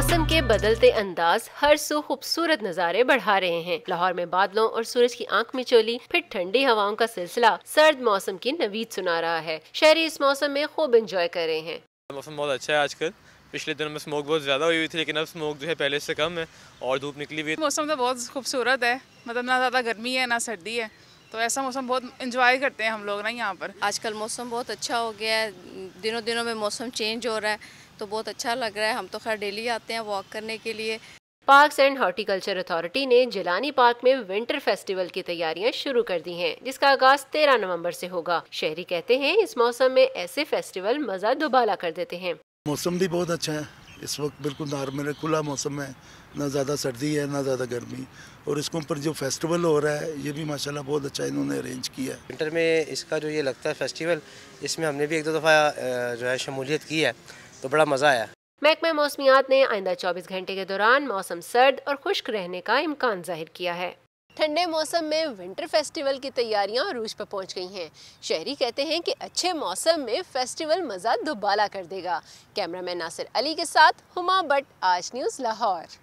मौसम के बदलते अंदाज हर सो खूबसूरत नज़ारे बढ़ा रहे हैं लाहौर में बादलों और सूरज की आंख में चोली फिर ठंडी हवाओं का सिलसिला सर्द मौसम की नवीद सुना रहा है शहरी इस मौसम में खूब इंजॉय कर रहे हैं मौसम बहुत अच्छा है आजकल पिछले दिनों में स्मोक बहुत ज़्यादा हुई हुई थी लेकिन अब स्मोक जो है पहले से कम है और धूप निकली हुई मौसम तो बहुत खूबसूरत है मतलब ना ज़्यादा गर्मी है ना सर्दी है तो ऐसा मौसम बहुत इंजॉय करते हैं हम लोग ना यहाँ पर आजकल मौसम बहुत अच्छा हो गया है दिनों दिनों में मौसम चेंज हो रहा है तो बहुत अच्छा लग रहा है हम तो खैर डेली आते हैं वॉक करने के लिए पार्क्स एंड हॉर्टिकल्चर अथॉरिटी ने जिलानी पार्क में विंटर फेस्टिवल की तैयारियां शुरू कर दी हैं, जिसका आगाज 13 नवंबर से होगा शहरी कहते हैं इस मौसम में ऐसे फेस्टिवल मजा दुबाला कर देते हैं मौसम भी बहुत अच्छा है इस वक्त बिल्कुल नॉर्मल खुला मौसम है ना ज़्यादा सर्दी है ना ज़्यादा गर्मी और इसके ऊपर जो फेस्टिवल हो रहा है ये भी माशाल्लाह बहुत अच्छा इन्होंने अरेंज किया है विंटर में इसका जो ये लगता है फेस्टिवल इसमें हमने भी एक दो दफ़ा जो है शमूलियत की है तो बड़ा मज़ा आया महकमा मौसमियात ने आइंदा चौबीस घंटे के दौरान मौसम सर्द और खुश्क रहने का इम्कान जाहिर किया है ठंडे मौसम में विंटर फेस्टिवल की तैयारियां रूज पर पहुंच गई हैं शहरी कहते हैं कि अच्छे मौसम में फेस्टिवल मज़ा दुबाला कर देगा कैमरामैन नासिर अली के साथ हुमा बट आज न्यूज़ लाहौर